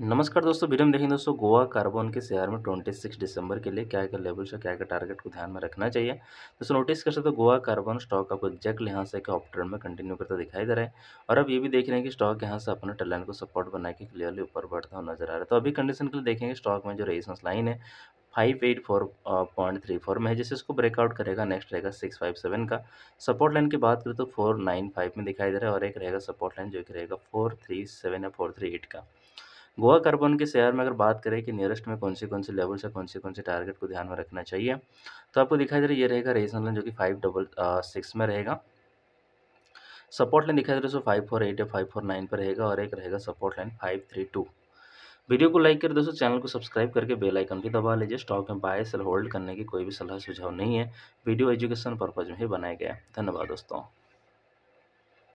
नमस्कार दोस्तों वीडियो में देखेंगे दोस्तों गोवा कार्बन के शेयर में 26 दिसंबर के लिए क्या क्या लेवल्स से क्या क्या टारगेट को ध्यान में रखना चाहिए दोस्तों नोटिस कर सकते हो गोवा कार्बन स्टॉक आपको एक्जैक्टली यहाँ से ऑफ ट्रेंड में कंटिन्यू करता दिखाई दे रहा है और अब ये भी देख रहे हैं कि स्टॉक यहाँ से अपने टलाइन को सपोर्ट बना के क्लियरली ऊपर बढ़ता हुआ नजर आ रहा है तो अभी कंडीशन के लिए देखेंगे स्टॉक में जो रेजिस्टेंस लाइन है five eight four point three four में है जिससे इसको ब्रेकआउट करेगा नेक्स्ट रहेगा सिक्स फाइव सेवन का सपोर्ट लाइन की बात करें तो फोर नाइन फाइव में दिखाई दे रहा है और एक रहेगा सपोर्ट लाइन जो कि रहेगा फोर थ्री सेवन या फोर थ्री एट का गोवा कार्बन के शेयर में अगर बात करें कि नियरेस्ट में कौन से कौन से लेवल्स है कौन से कौन से टारगेट को ध्यान में रखना चाहिए तो आपको दिखाई दे रहा है ये रहेगा रेजन लाइन जो कि फाइव डबल सिक्स में रहेगा सपोर्ट लाइन दिखाई दे रहा है सो फाइव फोर एट या फाइव फोर नाइन पर रहेगा और एक रहेगा support line five three two video को लाइक कर दोस्तों चैनल को सब्सक्राइब करके बेल आइकन भी दबा लीजिए स्टॉक में बाय सेल होल्ड करने की कोई भी सलाह सुझाव नहीं है वीडियो एजुकेशन पर्पज़ में ही बनाया गया है धन्यवाद दोस्तों